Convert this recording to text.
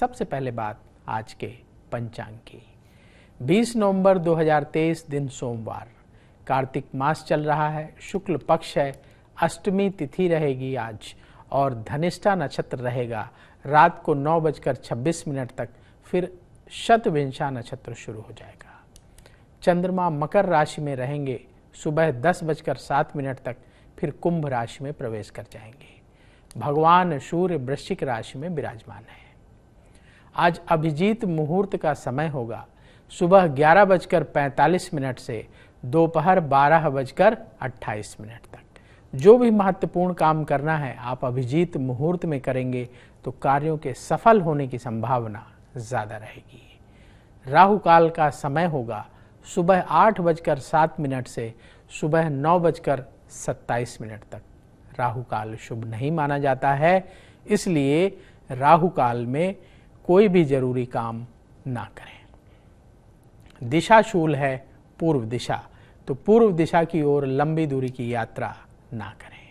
सबसे पहले बात आज के पंचांग की 20 नवंबर 2023 दिन सोमवार कार्तिक मास चल रहा है शुक्ल पक्ष है अष्टमी तिथि रहेगी आज और धनिष्ठा नक्षत्र रहेगा रात को नौ बजकर छब्बीस मिनट तक फिर शतविंशा नक्षत्र शुरू हो जाएगा चंद्रमा मकर राशि में रहेंगे सुबह दस बजकर सात मिनट तक फिर कुंभ राशि में प्रवेश कर जाएंगे भगवान सूर्य वृश्चिक राशि में विराजमान है आज अभिजीत मुहूर्त का समय होगा सुबह ग्यारह बजकर पैंतालीस मिनट से दोपहर बारह बजकर अट्ठाईस मिनट तक जो भी महत्वपूर्ण काम करना है आप अभिजीत मुहूर्त में करेंगे तो कार्यों के सफल होने की संभावना ज़्यादा रहेगी राहु काल का समय होगा सुबह आठ बजकर सात मिनट से सुबह नौ बजकर सत्ताईस मिनट तक राहु काल शुभ नहीं माना जाता है इसलिए राहु काल में कोई भी जरूरी काम ना करें दिशा शूल है पूर्व दिशा तो पूर्व दिशा की ओर लंबी दूरी की यात्रा ना करें